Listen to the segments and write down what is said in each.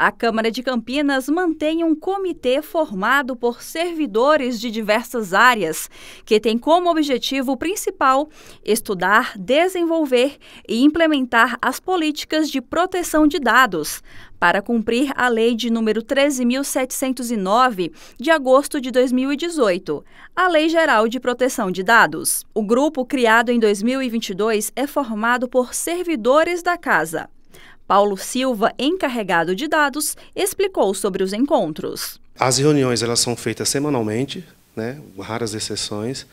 A Câmara de Campinas mantém um comitê formado por servidores de diversas áreas, que tem como objetivo principal estudar, desenvolver e implementar as políticas de proteção de dados, para cumprir a Lei de número 13.709, de agosto de 2018, a Lei Geral de Proteção de Dados. O grupo, criado em 2022, é formado por servidores da Casa, Paulo Silva, encarregado de dados, explicou sobre os encontros. As reuniões elas são feitas semanalmente, né, raras exceções,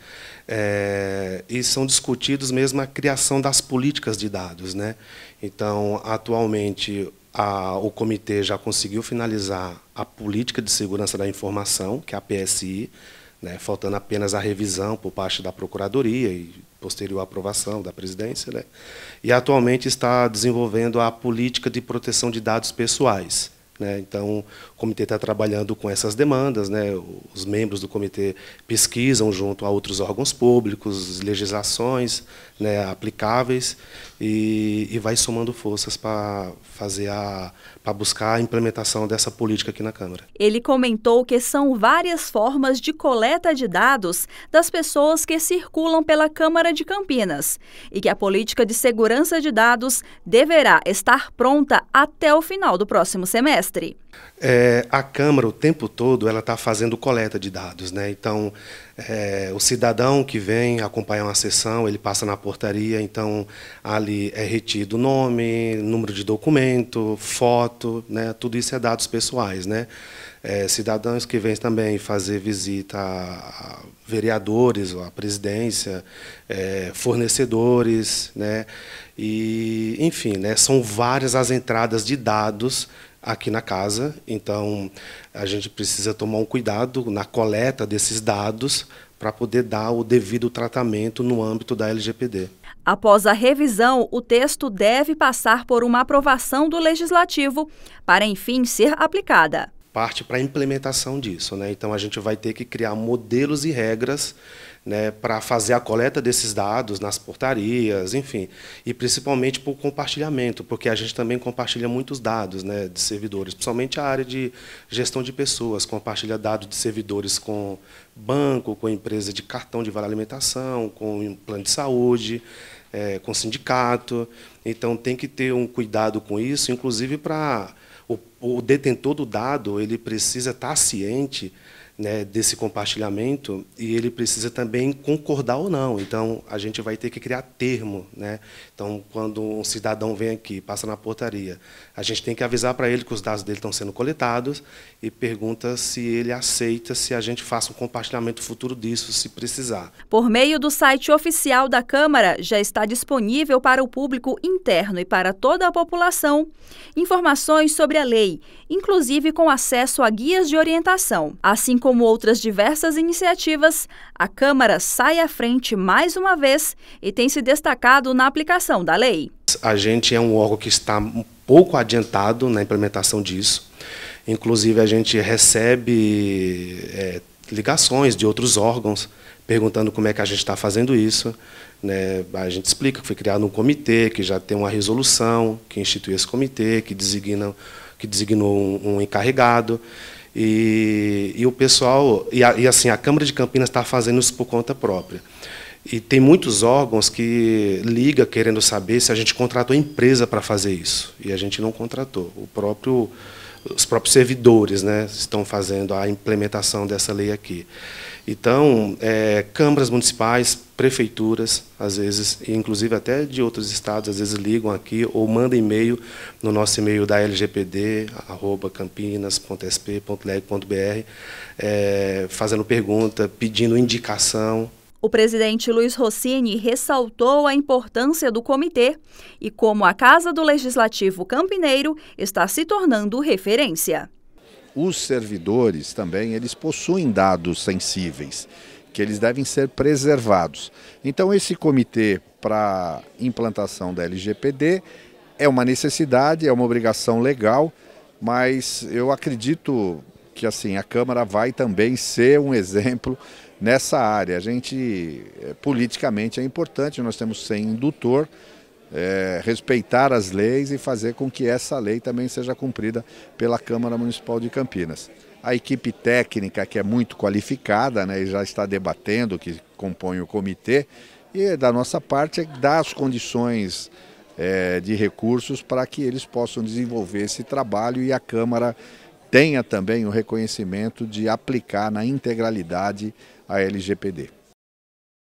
é, e são discutidos mesmo a criação das políticas de dados. Né? Então, atualmente, a, o comitê já conseguiu finalizar a política de segurança da informação, que é a PSI, né, faltando apenas a revisão por parte da Procuradoria e posterior aprovação da presidência, né, e atualmente está desenvolvendo a política de proteção de dados pessoais. Né? Então, o comitê está trabalhando com essas demandas, né? os membros do comitê pesquisam junto a outros órgãos públicos, legislações né, aplicáveis, e, e, vai somando forças para fazer a para buscar a implementação dessa política aqui na Câmara. Ele comentou que são várias formas de coleta de dados das pessoas que circulam pela Câmara de Campinas e que a política de segurança de dados deverá estar pronta até o final do próximo semestre cadastre. É, a Câmara, o tempo todo, ela está fazendo coleta de dados. Né? Então, é, o cidadão que vem acompanhar uma sessão, ele passa na portaria, então ali é retido nome, número de documento, foto, né? tudo isso é dados pessoais. Né? É, cidadãos que vêm também fazer visita a vereadores, a presidência, é, fornecedores, né? e enfim, né? são várias as entradas de dados aqui na casa. Então, a gente precisa tomar um cuidado na coleta desses dados para poder dar o devido tratamento no âmbito da LGPD. Após a revisão, o texto deve passar por uma aprovação do legislativo para, enfim, ser aplicada parte para a implementação disso. Né? Então, a gente vai ter que criar modelos e regras né, para fazer a coleta desses dados nas portarias, enfim, e principalmente para o compartilhamento, porque a gente também compartilha muitos dados né, de servidores, principalmente a área de gestão de pessoas, compartilha dados de servidores com banco, com empresa de cartão de vale alimentação, com plano de saúde, é, com sindicato. Então, tem que ter um cuidado com isso, inclusive para o, o detentor do dado ele precisa estar ciente né, desse compartilhamento e ele precisa também concordar ou não. Então, a gente vai ter que criar termo. Né? Então, quando um cidadão vem aqui, passa na portaria, a gente tem que avisar para ele que os dados dele estão sendo coletados e pergunta se ele aceita, se a gente faça um compartilhamento futuro disso, se precisar. Por meio do site oficial da Câmara, já está disponível para o público interno e para toda a população informações sobre a lei, inclusive com acesso a guias de orientação. Assim como outras diversas iniciativas, a Câmara sai à frente mais uma vez e tem se destacado na aplicação da lei. A gente é um órgão que está um pouco adiantado na implementação disso. Inclusive, a gente recebe é, ligações de outros órgãos perguntando como é que a gente está fazendo isso. Né? A gente explica que foi criado um comitê, que já tem uma resolução que institui esse comitê, que designa que designou um, um encarregado. E, e o pessoal, e, a, e assim, a Câmara de Campinas está fazendo isso por conta própria. E tem muitos órgãos que liga querendo saber se a gente contratou a empresa para fazer isso. E a gente não contratou. O próprio os próprios servidores né, estão fazendo a implementação dessa lei aqui. Então, é, câmaras municipais, prefeituras, às vezes, inclusive até de outros estados, às vezes ligam aqui ou mandam e-mail no nosso e-mail da LGPD, campinas.sp.leg.br, é, fazendo pergunta, pedindo indicação o presidente Luiz Rossini ressaltou a importância do comitê e como a Casa do Legislativo Campineiro está se tornando referência. Os servidores também, eles possuem dados sensíveis que eles devem ser preservados. Então esse comitê para implantação da LGPD é uma necessidade, é uma obrigação legal, mas eu acredito que assim a Câmara vai também ser um exemplo nessa área. A gente, eh, politicamente, é importante, nós temos que ser indutor, é, respeitar as leis e fazer com que essa lei também seja cumprida pela Câmara Municipal de Campinas. A equipe técnica, que é muito qualificada né, e já está debatendo, que compõe o comitê, e da nossa parte é dar as condições é, de recursos para que eles possam desenvolver esse trabalho e a Câmara tenha também o reconhecimento de aplicar na integralidade a LGPD.